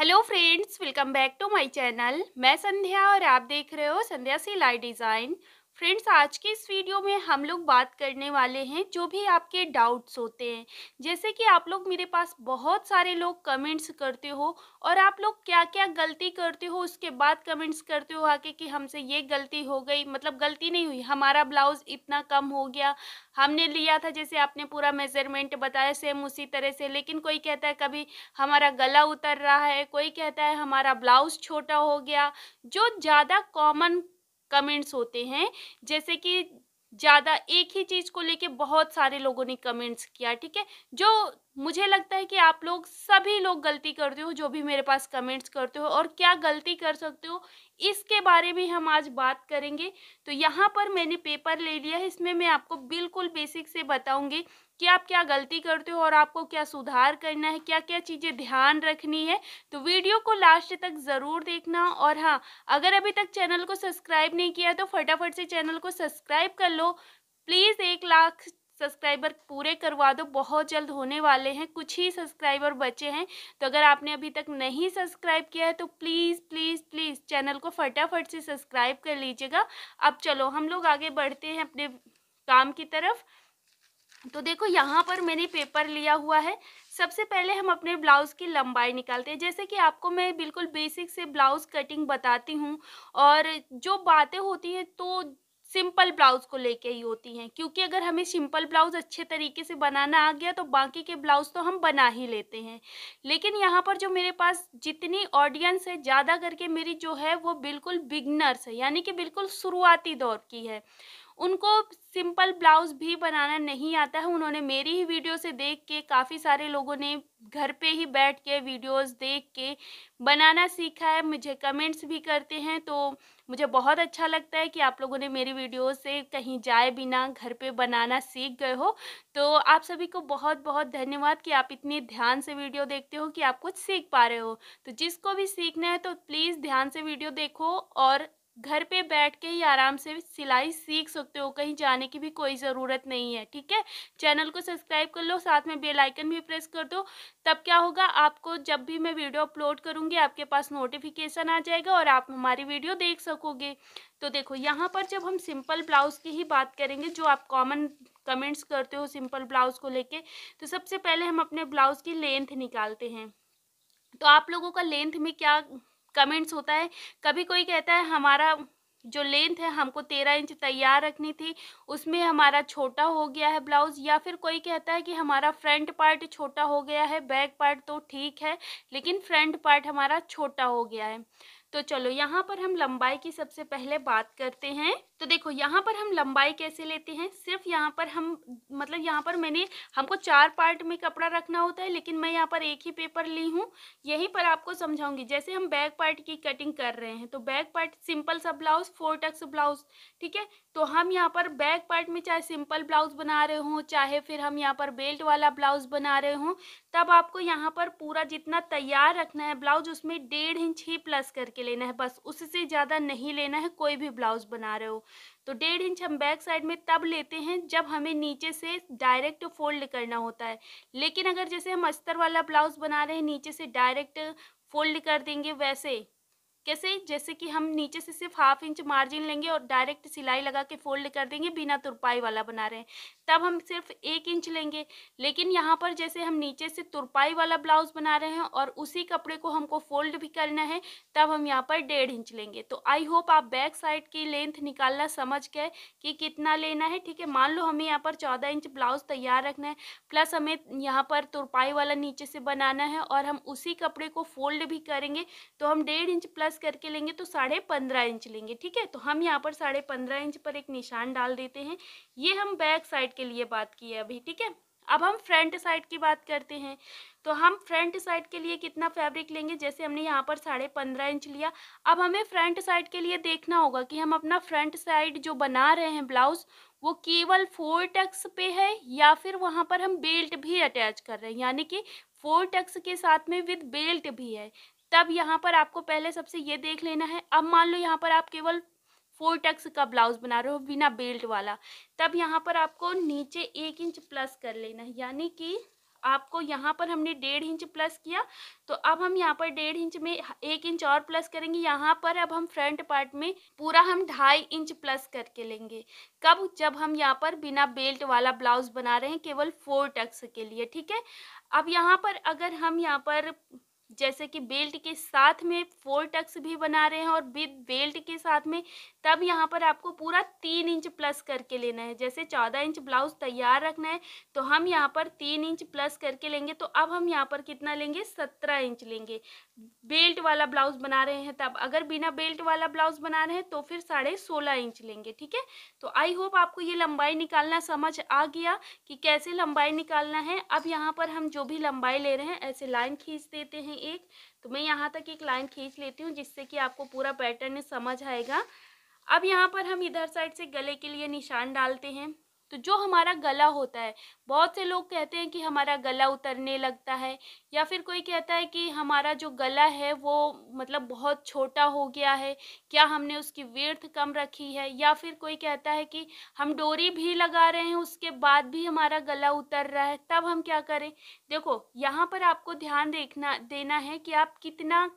hello friends welcome back to my channel मैं संध्या और आप देख रहे हो संध्या सिलाई डिज़ाइन फ्रेंड्स आज के इस वीडियो में हम लोग बात करने वाले हैं जो भी आपके डाउट्स होते हैं जैसे कि आप लोग मेरे पास बहुत सारे लोग कमेंट्स करते हो और आप लोग क्या क्या गलती करते हो उसके बाद कमेंट्स करते हो आके कि हमसे ये गलती हो गई मतलब गलती नहीं हुई हमारा ब्लाउज़ इतना कम हो गया हमने लिया था जैसे आपने पूरा मेज़रमेंट बताया सेम उसी तरह से लेकिन कोई कहता है कभी हमारा गला उतर रहा है कोई कहता है हमारा ब्लाउज़ छोटा हो गया जो ज़्यादा कॉमन कमेंट्स होते हैं जैसे कि ज़्यादा एक ही चीज़ को लेके बहुत सारे लोगों ने कमेंट्स किया ठीक है जो मुझे लगता है कि आप लोग सभी लोग गलती करते हो जो भी मेरे पास कमेंट्स करते हो और क्या गलती कर सकते हो इसके बारे में हम आज बात करेंगे तो यहाँ पर मैंने पेपर ले लिया है इसमें मैं आपको बिल्कुल बेसिक से बताऊँगी कि आप क्या गलती करते हो और आपको क्या सुधार करना है क्या क्या चीज़ें ध्यान रखनी है तो वीडियो को लास्ट तक ज़रूर देखना और हाँ अगर अभी तक चैनल को सब्सक्राइब नहीं किया तो फटाफट से चैनल को सब्सक्राइब कर लो प्लीज़ एक लाख सब्सक्राइबर पूरे करवा दो बहुत जल्द होने वाले हैं कुछ ही सब्सक्राइबर बचे हैं तो अगर आपने अभी तक नहीं सब्सक्राइब किया है तो प्लीज़ प्लीज़ प्लीज़ चैनल को फटाफट से सब्सक्राइब कर लीजिएगा अब चलो हम लोग आगे बढ़ते हैं अपने काम की तरफ तो देखो यहाँ पर मैंने पेपर लिया हुआ है सबसे पहले हम अपने ब्लाउज़ की लंबाई निकालते हैं जैसे कि आपको मैं बिल्कुल बेसिक से ब्लाउज़ कटिंग बताती हूँ और जो बातें होती हैं तो सिंपल ब्लाउज़ को लेके ही होती हैं क्योंकि अगर हमें सिंपल ब्लाउज़ अच्छे तरीके से बनाना आ गया तो बाकी के ब्लाउज़ तो हम बना ही लेते हैं लेकिन यहाँ पर जो मेरे पास जितनी ऑडियंस है ज़्यादा करके मेरी जो है वो बिल्कुल बिगनर्स है यानी कि बिल्कुल शुरुआती दौर की है उनको सिंपल ब्लाउज भी बनाना नहीं आता है उन्होंने मेरी ही वीडियो से देख के काफ़ी सारे लोगों ने घर पे ही बैठ के वीडियोस देख के बनाना सीखा है मुझे कमेंट्स भी करते हैं तो मुझे बहुत अच्छा लगता है कि आप लोगों ने मेरी वीडियो से कहीं जाए बिना घर पे बनाना सीख गए हो तो आप सभी को बहुत बहुत धन्यवाद कि आप इतने ध्यान से वीडियो देखते हो कि आप कुछ सीख पा रहे हो तो जिसको भी सीखना है तो प्लीज़ ध्यान से वीडियो देखो और घर पे बैठ के ही आराम से सिलाई सीख सकते हो कहीं जाने की भी कोई ज़रूरत नहीं है ठीक है चैनल को सब्सक्राइब कर लो साथ में बेल आइकन भी प्रेस कर दो तब क्या होगा आपको जब भी मैं वीडियो अपलोड करूँगी आपके पास नोटिफिकेशन आ जाएगा और आप हमारी वीडियो देख सकोगे तो देखो यहाँ पर जब हम सिंपल ब्लाउज़ की ही बात करेंगे जो आप कॉमन कमेंट्स करते हो सिंपल ब्लाउज़ को लेकर तो सबसे पहले हम अपने ब्लाउज़ की लेंथ निकालते हैं तो आप लोगों का लेंथ में क्या कमेंट्स होता है कभी कोई कहता है हमारा जो लेंथ है हमको तेरह इंच तैयार रखनी थी उसमें हमारा छोटा हो गया है ब्लाउज़ या फिर कोई कहता है कि हमारा फ्रंट पार्ट छोटा हो गया है बैक पार्ट तो ठीक है लेकिन फ्रंट पार्ट हमारा छोटा हो गया है तो चलो यहाँ पर हम लंबाई की सबसे पहले बात करते हैं तो देखो यहाँ पर हम लंबाई कैसे लेते हैं सिर्फ यहाँ पर हम मतलब यहाँ पर मैंने हमको चार पार्ट में कपड़ा रखना होता है लेकिन मैं यहाँ पर एक ही पेपर ली हूँ यहीं पर आपको समझाऊंगी जैसे हम बैक पार्ट की कटिंग कर रहे हैं तो बैक पार्ट सिंपल सा ब्लाउज फोर टक्स ब्लाउज ठीक है तो हम यहाँ पर बैक पार्ट में चाहे सिंपल ब्लाउज बना रहे हों चाहे फिर हम यहाँ पर बेल्ट वाला ब्लाउज बना रहे हों तब आपको यहाँ पर पूरा जितना तैयार रखना है ब्लाउज उसमें डेढ़ इंच ही प्लस करके लेना है बस उससे ज़्यादा नहीं लेना है कोई भी ब्लाउज बना रहे हो तो डेढ़ इंच हम बैक साइड में तब लेते हैं जब हमें नीचे से डायरेक्ट फोल्ड करना होता है लेकिन अगर जैसे हम अस्तर वाला ब्लाउज बना रहे हैं नीचे से डायरेक्ट फोल्ड कर देंगे वैसे कैसे जैसे कि हम नीचे से सिर्फ हाफ इंच मार्जिन लेंगे और डायरेक्ट सिलाई लगा के फोल्ड कर देंगे बिना तुरपाई वाला बना रहे हैं तब हम सिर्फ एक इंच लेंगे लेकिन यहाँ पर जैसे हम नीचे से तुरपाई वाला ब्लाउज बना रहे हैं और उसी कपड़े को हमको फोल्ड भी करना है तब हम यहाँ पर डेढ़ इंच लेंगे तो आई होप आप बैक साइड की लेंथ निकालना समझ गए कि कितना लेना है ठीक है मान लो हमें यहाँ पर चौदह इंच ब्लाउज तैयार रखना है प्लस हमें यहाँ पर तुरपाई वाला नीचे से बनाना है और हम उसी कपड़े को फोल्ड भी करेंगे तो हम डेढ़ इंच प्लस प्लस करके लेंगे तो साढ़े पंद्रह इंच लेंगे ठीक है तो हम यहाँ पर साढ़े पंद्रह इंच पर एक निशान डाल देते हैं ये हम बैक साइड के लिए बात की है अभी ठीक है अब हम फ्रंट साइड की बात करते हैं तो हम फ्रंट साइड के लिए कितना फैब्रिक लेंगे जैसे हमने यहाँ पर साढ़े पंद्रह इंच लिया अब हमें फ्रंट साइड के लिए देखना होगा कि हम अपना फ्रंट साइड जो बना रहे हैं ब्लाउज़ वो केवल फोर टक्स पे है या फिर वहाँ पर हम बेल्ट भी अटैच कर रहे हैं यानी कि फोर टक्स के साथ में विद बेल्ट भी है तब यहाँ पर आपको पहले सबसे ये देख लेना है अब मान लो यहाँ पर आप केवल फोर टक्स का ब्लाउज बना रहे हो बिना बेल्ट वाला तब यहाँ पर आपको नीचे एक इंच प्लस कर लेना है यानी कि आपको यहाँ पर हमने डेढ़ इंच प्लस किया तो अब हम यहाँ पर डेढ़ इंच में एक इंच और प्लस करेंगे यहाँ पर अब हम फ्रंट पार्ट में पूरा हम ढाई इंच प्लस करके लेंगे कब जब हम यहाँ पर बिना बेल्ट वाला ब्लाउज बना रहे हैं केवल फोर टक्स के लिए ठीक है अब यहाँ पर अगर हम यहाँ पर जैसे कि बेल्ट के साथ में फोर टक्स भी बना रहे हैं और विद बेल्ट के साथ में तब यहाँ पर आपको पूरा तीन इंच प्लस करके लेना है जैसे चौदह इंच ब्लाउज तैयार रखना है तो हम यहाँ पर तीन इंच प्लस करके लेंगे तो अब हम यहाँ पर कितना लेंगे सत्रह इंच लेंगे बेल्ट वाला ब्लाउज बना रहे हैं तब अगर बिना बेल्ट वाला ब्लाउज बना रहे हैं तो फिर साढ़े सोलह इंच लेंगे ठीक है तो आई होप आपको ये लंबाई निकालना समझ आ गया कि कैसे लंबाई निकालना है अब यहाँ पर हम जो भी लंबाई ले रहे हैं ऐसे लाइन खींच देते हैं एक तो मैं यहाँ तक एक लाइन खींच लेती हूँ जिससे कि आपको पूरा पैटर्न समझ आएगा अब यहाँ पर हम इधर साइड से गले के लिए निशान डालते हैं तो जो हमारा गला होता है बहुत से लोग कहते हैं कि हमारा गला उतरने लगता है या फिर कोई कहता है कि हमारा जो गला है वो मतलब बहुत छोटा हो गया है क्या हमने उसकी व्यर्थ कम रखी है या फिर कोई कहता है कि हम डोरी भी लगा रहे हैं उसके बाद भी हमारा गला उतर रहा है तब हम क्या करें देखो यहाँ पर आपको ध्यान देखना देना है कि आप कितना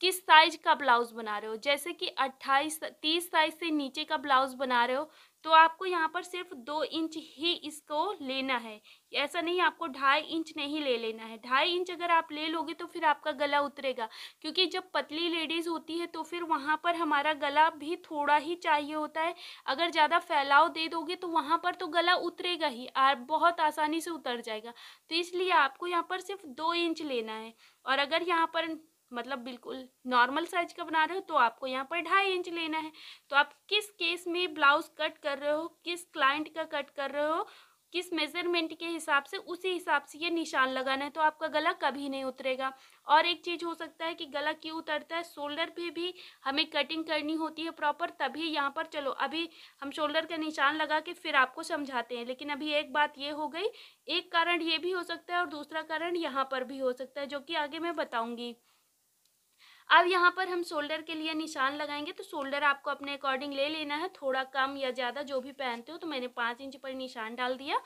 किस साइज का ब्लाउज बना रहे हो जैसे कि 28 30 साइज से नीचे का ब्लाउज बना रहे हो तो आपको यहाँ पर सिर्फ दो इंच ही इसको लेना है ऐसा नहीं आपको ढाई इंच नहीं ले लेना है ढाई इंच अगर आप ले लोगे तो फिर आपका गला उतरेगा क्योंकि जब पतली लेडीज़ होती है तो फिर वहाँ पर हमारा गला भी थोड़ा ही चाहिए होता है अगर ज़्यादा फैलाव दे दोगे तो वहाँ पर तो गला उतरेगा ही बहुत आसानी से उतर जाएगा तो इसलिए आपको यहाँ पर सिर्फ दो इंच लेना है और अगर यहाँ पर मतलब बिल्कुल नॉर्मल साइज का बना रहे हो तो आपको यहाँ पर ढाई इंच लेना है तो आप किस केस में ब्लाउज कट कर रहे हो किस क्लाइंट का कट कर रहे हो किस मेज़रमेंट के हिसाब से उसी हिसाब से ये निशान लगाना है तो आपका गला कभी नहीं उतरेगा और एक चीज़ हो सकता है कि गला क्यों उतरता है शोल्डर पे भी हमें कटिंग करनी होती है प्रॉपर तभी यहाँ पर चलो अभी हम शोल्डर का निशान लगा के फिर आपको समझाते हैं लेकिन अभी एक बात ये हो गई एक कारण ये भी हो सकता है और दूसरा कारण यहाँ पर भी हो सकता है जो कि आगे मैं बताऊँगी अब यहाँ पर हम शोल्डर के लिए निशान लगाएंगे तो शोल्डर आपको अपने अकॉर्डिंग ले लेना है थोड़ा कम या ज़्यादा जो भी पहनते हो तो मैंने पाँच इंच पर निशान डाल दिया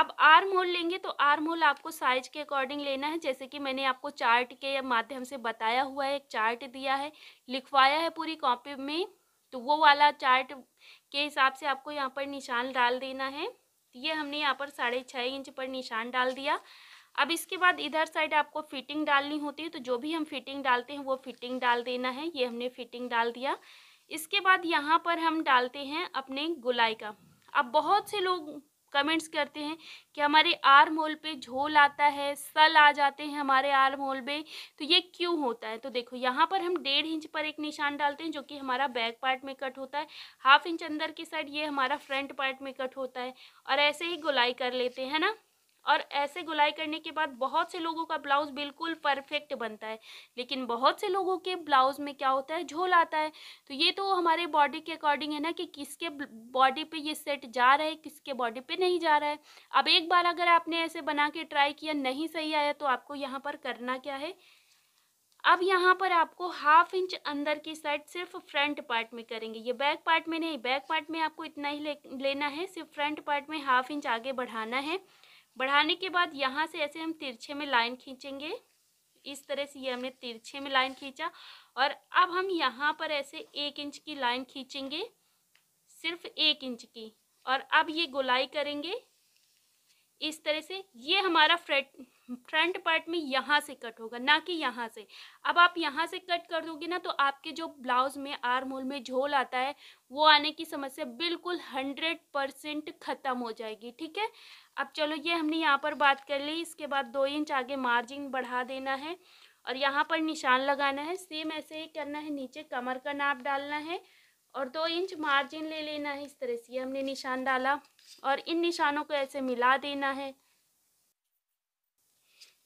अब आर्म होल लेंगे तो आर्म होल आपको साइज के अकॉर्डिंग लेना है जैसे कि मैंने आपको चार्ट के माध्यम से बताया हुआ है एक चार्ट दिया है लिखवाया है पूरी कॉपी में तो वो वाला चार्ट के हिसाब से आपको यहाँ पर निशान डाल देना है ये हमने यहाँ पर साढ़े छः इंच पर निशान डाल दिया अब इसके बाद इधर साइड आपको फिटिंग डालनी होती है तो जो भी हम फिटिंग डालते हैं वो फिटिंग डाल देना है ये हमने फिटिंग डाल दिया इसके बाद यहाँ पर हम डालते हैं अपने गुलाई का अब बहुत से लोग कमेंट्स करते हैं कि हमारे आर मोल पे झोल आता है सल आ जाते हैं हमारे आर मोल पे तो ये क्यों होता है तो देखो यहाँ पर हम डेढ़ इंच पर एक निशान डालते हैं जो कि हमारा बैक पार्ट में कट होता है हाफ इंच अंदर की साइड ये हमारा फ्रंट पार्ट में कट होता है और ऐसे ही गुलाई कर लेते हैं ना और ऐसे गुलाई करने के बाद बहुत से लोगों का ब्लाउज बिल्कुल परफेक्ट बनता है लेकिन बहुत से लोगों के ब्लाउज में क्या होता है झोल आता है तो ये तो हमारे बॉडी के अकॉर्डिंग है ना कि किसके बॉडी पे ये सेट जा रहा है किसके बॉडी पे नहीं जा रहा है अब एक बार अगर आपने ऐसे बना के ट्राई किया नहीं सही आया तो आपको यहाँ पर करना क्या है अब यहाँ पर आपको हाफ इंच अंदर की साइड सिर्फ फ्रंट पार्ट में करेंगे ये बैक पार्ट में नहीं बैक पार्ट में आपको इतना ही ले, लेना है सिर्फ फ्रंट पार्ट में हाफ इंच आगे बढ़ाना है बढ़ाने के बाद यहाँ से ऐसे हम तिरछे में लाइन खींचेंगे इस तरह से ये हमने तिरछे में लाइन खींचा और अब हम यहाँ पर ऐसे एक इंच की लाइन खींचेंगे सिर्फ एक इंच की और अब ये गोलाई करेंगे इस तरह से ये हमारा फ्रेट फ्रंट पार्ट में यहाँ से कट होगा ना कि यहाँ से अब आप यहाँ से कट कर दोगे ना तो आपके जो ब्लाउज़ में आर मोल में झोल आता है वो आने की समस्या बिल्कुल हंड्रेड परसेंट ख़त्म हो जाएगी ठीक है अब चलो ये हमने यहाँ पर बात कर ली इसके बाद दो इंच आगे मार्जिन बढ़ा देना है और यहाँ पर निशान लगाना है सेम ऐसे ही करना है नीचे कमर का नाप डालना है और दो इंच मार्जिन ले लेना है इस तरह से हमने निशान डाला और इन निशानों को ऐसे मिला देना है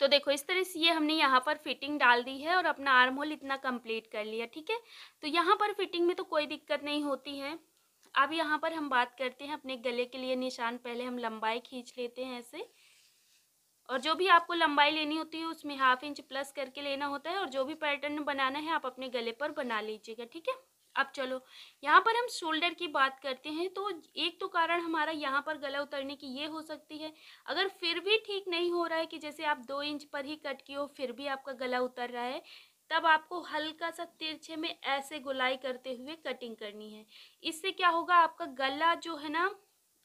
तो देखो इस तरह से ये हमने यहाँ पर फिटिंग डाल दी है और अपना आर्म होल इतना कंप्लीट कर लिया ठीक है तो यहाँ पर फिटिंग में तो कोई दिक्कत नहीं होती है अब यहाँ पर हम बात करते हैं अपने गले के लिए निशान पहले हम लंबाई खींच लेते हैं ऐसे और जो भी आपको लंबाई लेनी होती है उसमें हाफ इंच प्लस करके लेना होता है और जो भी पैटर्न बनाना है आप अपने गले पर बना लीजिएगा ठीक है अब चलो यहाँ पर हम शोल्डर की बात करते हैं तो एक तो कारण हमारा यहाँ पर गला उतरने की ये हो सकती है अगर फिर भी ठीक नहीं हो रहा है कि जैसे आप दो इंच पर ही कट की हो फिर भी आपका गला उतर रहा है तब आपको हल्का सा तिरछे में ऐसे गुलाई करते हुए कटिंग करनी है इससे क्या होगा आपका गला जो है ना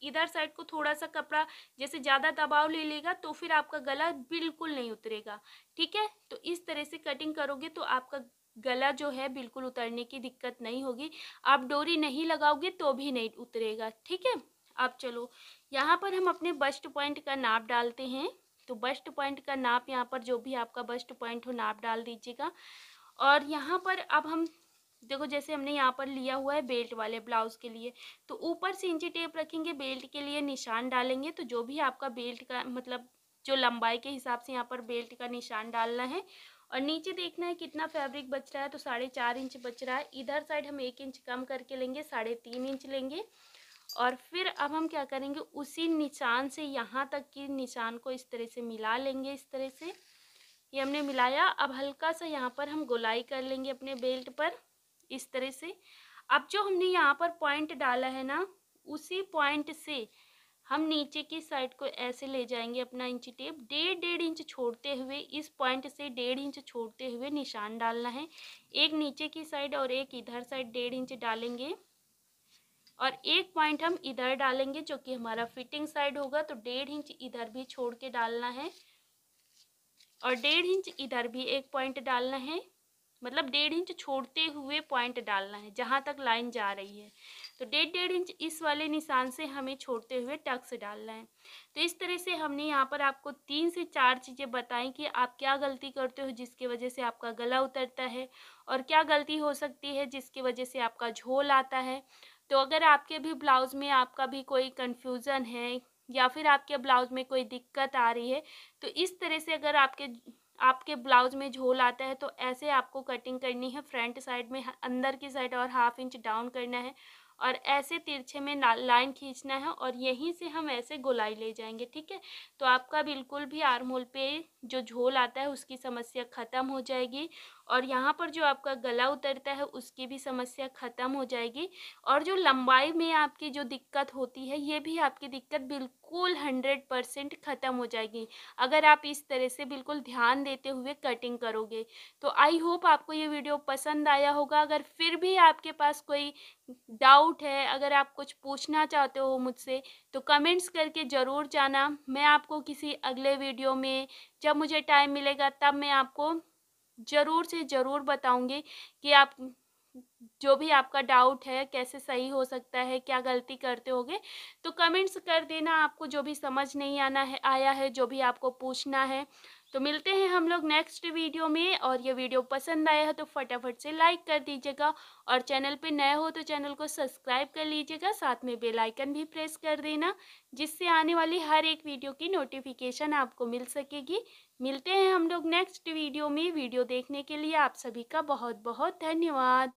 इधर साइड को थोड़ा सा कपड़ा जैसे ज़्यादा दबाव ले लेगा तो फिर आपका गला बिल्कुल नहीं उतरेगा ठीक है तो इस तरह से कटिंग करोगे तो आपका गला जो है बिल्कुल उतरने की दिक्कत नहीं होगी आप डोरी नहीं लगाओगे तो भी नहीं उतरेगा ठीक है अब चलो यहाँ पर हम अपने बस्ट पॉइंट का नाप डालते हैं तो बस्ट पॉइंट का नाप यहाँ पर जो भी आपका बस्ट पॉइंट हो नाप डाल दीजिएगा और यहाँ पर अब हम देखो जैसे हमने यहाँ पर लिया हुआ है बेल्ट वाले ब्लाउज़ के लिए तो ऊपर से इंची टेप रखेंगे बेल्ट के लिए निशान डालेंगे तो जो भी आपका बेल्ट का मतलब जो लंबाई के हिसाब से यहाँ पर बेल्ट का निशान डालना है और नीचे देखना है कितना फैब्रिक बच रहा है तो साढ़े चार इंच बच रहा है इधर साइड हम एक इंच कम करके लेंगे साढ़े तीन इंच लेंगे और फिर अब हम क्या करेंगे उसी निशान से यहाँ तक की निशान को इस तरह से मिला लेंगे इस तरह से ये हमने मिलाया अब हल्का सा यहाँ पर हम गोलाई कर लेंगे अपने बेल्ट पर इस तरह से अब जो हमने यहाँ पर पॉइंट डाला है ना उसी पॉइंट से हम नीचे की साइड को ऐसे ले जाएंगे अपना इंची टेप डेढ़ डेढ़ इंच छोड़ते हुए इस पॉइंट से डेढ़ इंच छोड़ते हुए निशान डालना है एक नीचे की साइड और एक इधर साइड डेढ़ इंच डालेंगे और एक पॉइंट हम इधर डालेंगे जो कि हमारा फिटिंग साइड होगा तो डेढ़ इंच इधर भी छोड़ के डालना है और डेढ़ इंच इधर भी एक पॉइंट डालना है मतलब डेढ़ इंच छोड़ते हुए पॉइंट डालना है जहाँ तक लाइन जा रही है तो डेढ़ डेढ़ इंच इस वाले निशान से हमें छोड़ते हुए टक्स डालना है तो इस तरह से हमने यहाँ पर आपको तीन से चार चीज़ें बताई कि आप क्या गलती करते हो जिसकी वजह से आपका गला उतरता है और क्या गलती हो सकती है जिसकी वजह से आपका झोल आता है तो अगर आपके भी ब्लाउज़ में आपका भी कोई कन्फ्यूज़न है या फिर आपके ब्लाउज़ में कोई दिक्कत आ रही है तो इस तरह से अगर आपके आपके ब्लाउज में झोल आता है तो ऐसे आपको कटिंग करनी है फ्रंट साइड में अंदर की साइड और हाफ इंच डाउन करना है और ऐसे तिरछे में लाइन खींचना है और यहीं से हम ऐसे गोलाई ले जाएंगे ठीक है तो आपका बिल्कुल भी आर्म होल पे जो झोल आता है उसकी समस्या ख़त्म हो जाएगी और यहाँ पर जो आपका गला उतरता है उसकी भी समस्या ख़त्म हो जाएगी और जो लंबाई में आपकी जो दिक्कत होती है ये भी आपकी दिक्कत बिल्कुल हंड्रेड परसेंट ख़त्म हो जाएगी अगर आप इस तरह से बिल्कुल ध्यान देते हुए कटिंग करोगे तो आई होप आपको ये वीडियो पसंद आया होगा अगर फिर भी आपके पास कोई डाउट है अगर आप कुछ पूछना चाहते हो मुझसे तो कमेंट्स करके ज़रूर जाना मैं आपको किसी अगले वीडियो में जब मुझे टाइम मिलेगा तब मैं आपको ज़रूर से ज़रूर बताऊँगी कि आप जो भी आपका डाउट है कैसे सही हो सकता है क्या गलती करते होगे तो कमेंट्स कर देना आपको जो भी समझ नहीं आना है आया है जो भी आपको पूछना है तो मिलते हैं हम लोग नेक्स्ट वीडियो में और ये वीडियो पसंद आया है तो फटाफट से लाइक कर दीजिएगा और चैनल पे नए हो तो चैनल को सब्सक्राइब कर लीजिएगा साथ में बेल आइकन भी प्रेस कर देना जिससे आने वाली हर एक वीडियो की नोटिफिकेशन आपको मिल सकेगी मिलते हैं हम लोग नेक्स्ट वीडियो में वीडियो देखने के लिए आप सभी का बहुत बहुत धन्यवाद